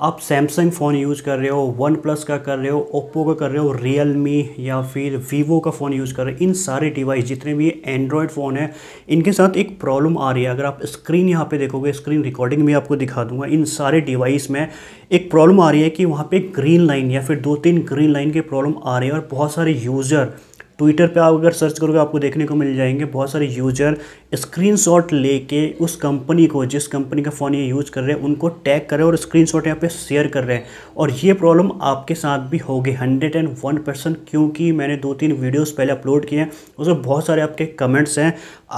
आप Samsung phone use कर रहे हो वन प्लस का कर रहे हो ओप्पो का कर रहे हो रियल या फिर वीवो का फ़ोन यूज़ कर रहे हो इन सारे डिवाइस जितने भी एंड्रॉयड फ़ोन है इनके साथ एक प्रॉब्लम आ रही है अगर आप स्क्रीन यहाँ पे देखोगे स्क्रीन रिकॉर्डिंग में आपको दिखा दूंगा इन सारे डिवाइस में एक प्रॉब्लम आ रही है कि वहाँ पर ग्रीन लाइन या फिर दो तीन ग्रीन लाइन के प्रॉब्लम आ रही है और बहुत सारे यूज़र ट्विटर पे आप अगर सर्च करोगे आपको देखने को मिल जाएंगे बहुत सारे यूजर स्क्रीनशॉट लेके उस कंपनी को जिस कंपनी का फ़ोन ये यूज़ कर रहे हैं उनको टैग कर रहे हैं और स्क्रीनशॉट यहाँ पे शेयर कर रहे हैं और ये प्रॉब्लम आपके साथ भी होगी हंड्रेड एंड वन परसेंट क्योंकि मैंने दो तीन वीडियोज़ पहले अपलोड किए हैं उसमें बहुत सारे आपके कमेंट्स हैं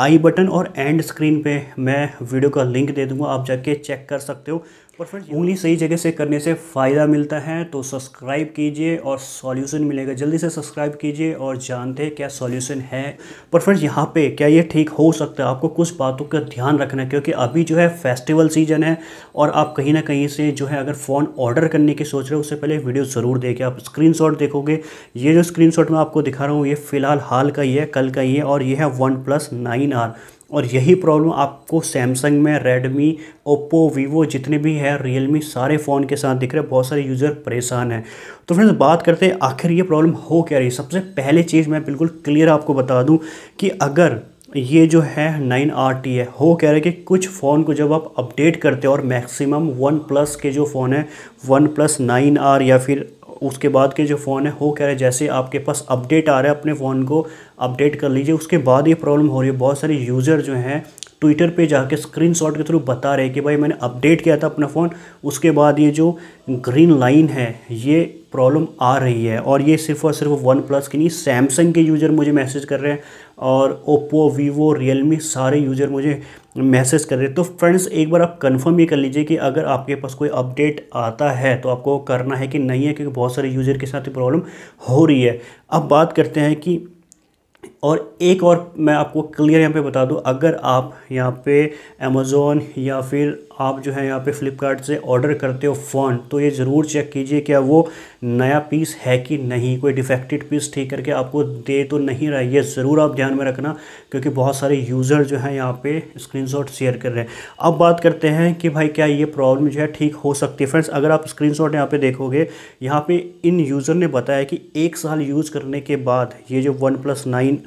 आई बटन और एंड स्क्रीन पर मैं वीडियो का लिंक दे दूँगा आप जाके चेक कर सकते हो और फ्रेंड्स उंगली सही जगह से करने से फ़ायदा मिलता है तो सब्सक्राइब कीजिए और सॉल्यूशन मिलेगा जल्दी से सब्सक्राइब कीजिए और जानते हैं क्या सॉल्यूशन है पर फ्रेंड्स यहाँ पे क्या ये ठीक हो सकता है आपको कुछ बातों का ध्यान रखना है क्योंकि अभी जो है फेस्टिवल सीजन है और आप कहीं ना कहीं से जो है अगर फ़ोन ऑर्डर करने की सोच रहे हो उससे पहले वीडियो ज़रूर देखें आप स्क्रीन देखोगे ये जो स्क्रीन मैं आपको दिखा रहा हूँ ये फ़िलहाल हाल का ही है कल का ही है और ये है वन प्लस नाइन आर और यही प्रॉब्लम आपको सैमसंग में रेडमी ओप्पो वीवो जितने भी है रियलमी सारे फ़ोन के साथ दिख रहे हैं बहुत सारे यूज़र परेशान हैं तो फ्रेंड्स बात करते हैं आखिर ये प्रॉब्लम हो क्या रही है सबसे पहले चीज़ मैं बिल्कुल क्लियर आपको बता दूँ कि अगर ये जो है नाइन आर टी है हो कह रहे है कि कुछ फ़ोन को जब आप अपडेट करते हो और मैक्सिमम वन प्लस के जो फ़ोन है वन प्लस नाइन आर या फिर उसके बाद के जो फ़ोन है हो कह रहे जैसे आपके पास अपडेट आ रहा है अपने फ़ोन को अपडेट कर लीजिए उसके बाद ये प्रॉब्लम हो रही है बहुत सारे यूज़र जो हैं ट्विटर पे जाके स्क्रीनशॉट के थ्रू बता रहे कि भाई मैंने अपडेट किया था अपना फ़ोन उसके बाद ये जो ग्रीन लाइन है ये प्रॉब्लम आ रही है और ये सिर्फ और सिर्फ वन प्लस की नहीं सैमसंग के यूज़र मुझे मैसेज कर रहे हैं और ओप्पो वीवो रियलमी सारे यूज़र मुझे मैसेज कर रहे हैं तो फ्रेंड्स एक बार आप कंफर्म ये कर लीजिए कि अगर आपके पास कोई अपडेट आता है तो आपको करना है कि नहीं है क्योंकि बहुत सारे यूज़र के साथ प्रॉब्लम हो रही है अब बात करते हैं कि और एक और मैं आपको क्लियर यहाँ पे बता दूँ अगर आप यहाँ पे अमेज़ोन या फिर आप जो है यहाँ पे फ़्लिपकार्ट से ऑर्डर करते हो फ़ोन तो ये ज़रूर चेक कीजिए क्या वो नया पीस है कि नहीं कोई डिफेक्टेड पीस ठीक करके आपको दे तो नहीं रहा ये ज़रूर आप ध्यान में रखना क्योंकि बहुत सारे यूज़र जो हैं यहाँ पे स्क्रीनशॉट शेयर कर रहे हैं अब बात करते हैं कि भाई क्या ये प्रॉब्लम जो है ठीक हो सकती है फ्रेंड्स अगर आप स्क्रीन शॉट यहाँ पर देखोगे यहाँ पर इन यूज़र ने बताया कि एक साल यूज़ करने के बाद ये जो वन प्लस नाइन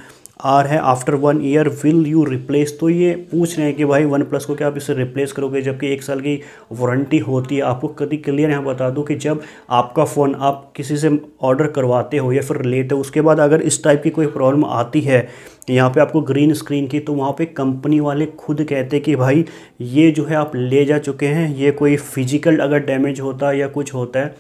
आर है after one year will you replace तो ये पूछ रहे हैं कि भाई वन प्लस को क्या आप इसे रिप्लेस करोगे जबकि एक साल की वारंटी होती है आपको कभी क्लियर यहाँ बता दूँ कि जब आपका फ़ोन आप किसी से ऑर्डर करवाते हो या फिर लेते हो उसके बाद अगर इस टाइप की कोई प्रॉब्लम आती है यहाँ पे आपको ग्रीन स्क्रीन की तो वहाँ पे कंपनी वाले खुद कहते हैं कि भाई ये जो है आप ले जा चुके हैं ये कोई फिजिकल अगर डैमेज होता है या कुछ होता है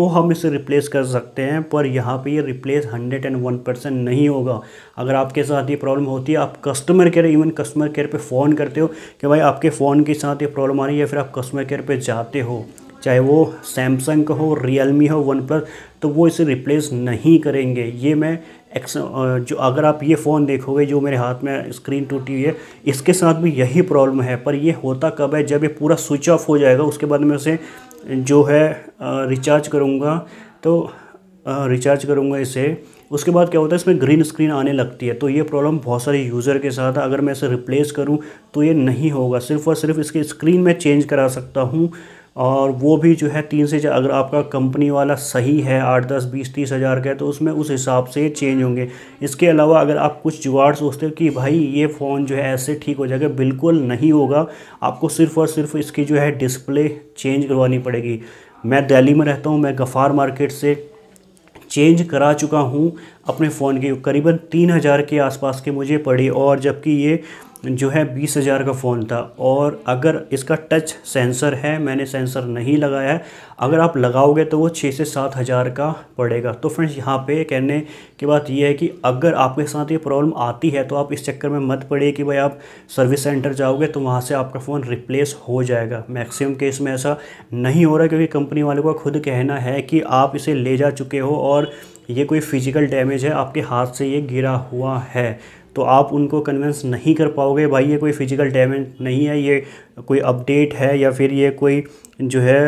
तो हम इसे रिप्लेस कर सकते हैं पर यहाँ पे ये रिप्लेस 101 परसेंट नहीं होगा अगर आपके साथ ये प्रॉब्लम होती है आप customer care even customer care पे फ़ोन करते हो कि भाई आपके फ़ोन के साथ ये प्रॉब्लम आ रही है फिर आप कस्टमर केयर पे जाते हो चाहे वो सैमसंग का हो रियलमी हो वन प्लस तो वो इसे रिप्लेस नहीं करेंगे ये मैं एक्स जो अगर आप ये फ़ोन देखोगे जो मेरे हाथ में स्क्रीन टूटी हुई है इसके साथ भी यही प्रॉब्लम है पर ये होता कब है जब ये पूरा स्विच ऑफ हो जाएगा उसके बाद में उसे जो है रिचार्ज करूँगा तो रिचार्ज करूँगा इसे उसके बाद क्या होता है इसमें ग्रीन स्क्रीन आने लगती है तो ये प्रॉब्लम बहुत सारे यूज़र के साथ अगर मैं इसे रिप्लेस करूँ तो ये नहीं होगा सिर्फ़ और सिर्फ इसके स्क्रीन में चेंज करा सकता हूँ और वो भी जो है तीन से अगर आपका कंपनी वाला सही है आठ दस बीस तीस हज़ार का है तो उसमें उस हिसाब से चेंज होंगे इसके अलावा अगर आप कुछ जुगाड़ सोचते हो कि भाई ये फ़ोन जो है ऐसे ठीक हो जाएगा बिल्कुल नहीं होगा आपको सिर्फ़ और सिर्फ इसकी जो है डिस्प्ले चेंज करवानी पड़ेगी मैं दिल्ली में रहता हूँ मैं गफ़ार मार्केट से चेंज करा चुका हूँ अपने फ़ोन के करीबन तीन हज़ार के आसपास के मुझे पड़ी और जबकि ये जो है बीस हज़ार का फ़ोन था और अगर इसका टच सेंसर है मैंने सेंसर नहीं लगाया है अगर आप लगाओगे तो वो छः से सात हज़ार का पड़ेगा तो फ्रेंड्स यहाँ पे कहने की बात ये है कि अगर आपके साथ ये प्रॉब्लम आती है तो आप इस चक्कर में मत पड़े कि भाई आप सर्विस सेंटर जाओगे तो वहाँ से आपका फ़ोन रिप्लेस हो जाएगा मैक्सिमम केस में ऐसा नहीं हो रहा क्योंकि कंपनी वालों का खुद कहना है कि आप इसे ले जा चुके हो और ये कोई फिज़िकल डैमेज है आपके हाथ से ये गिरा हुआ है तो आप उनको कन्विंस नहीं कर पाओगे भाई ये कोई फिजिकल डैमेज नहीं है ये कोई अपडेट है या फिर ये कोई जो है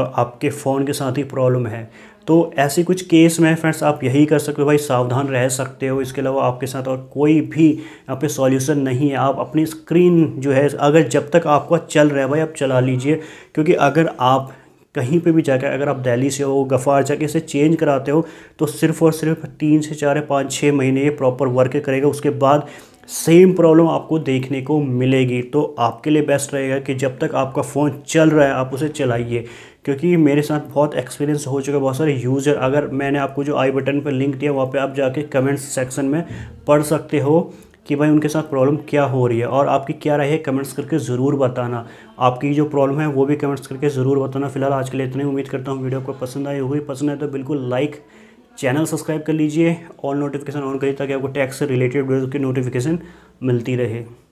आपके फ़ोन के साथ ही प्रॉब्लम है तो ऐसे कुछ केस में फ्रेंड्स आप यही कर सकते हो भाई सावधान रह सकते हो इसके अलावा आपके साथ और कोई भी यहाँ पे सॉल्यूशन नहीं है आप अपनी स्क्रीन जो है अगर जब तक आपका चल रहा है भाई आप चला लीजिए क्योंकि अगर आप कहीं पे भी जाकर अगर आप दिल्ली से हो गफ़ार जाके इसे चेंज कराते हो तो सिर्फ़ और सिर्फ तीन से चार पाँच छः महीने ये प्रॉपर वर्क करेगा उसके बाद सेम प्रॉब्लम आपको देखने को मिलेगी तो आपके लिए बेस्ट रहेगा कि जब तक आपका फ़ोन चल रहा है आप उसे चलाइए क्योंकि मेरे साथ बहुत एक्सपीरियंस हो चुका है बहुत सारे यूज़र अगर मैंने आपको जो आई बटन पर लिंक दिया वहाँ पे आप जाके कमेंट्स सेक्शन में पढ़ सकते हो कि भाई उनके साथ प्रॉब्लम क्या हो रही है और आपकी क्या राय है कमेंट्स करके ज़रूर बताना आपकी जो प्रॉब्लम है वो भी कमेंट्स करके ज़रूर बताना फिलहाल आज के लिए इतनी उम्मीद करता हूँ वीडियो को पसंद आई हुई पसंद आए तो बिल्कुल लाइक चैनल सब्सक्राइब कर लीजिए ऑल नोटिफिकेशन ऑन करिए ताकि आपको टैक्स से रिलेटेड वीडियो की नोटिफिकेशन मिलती रहे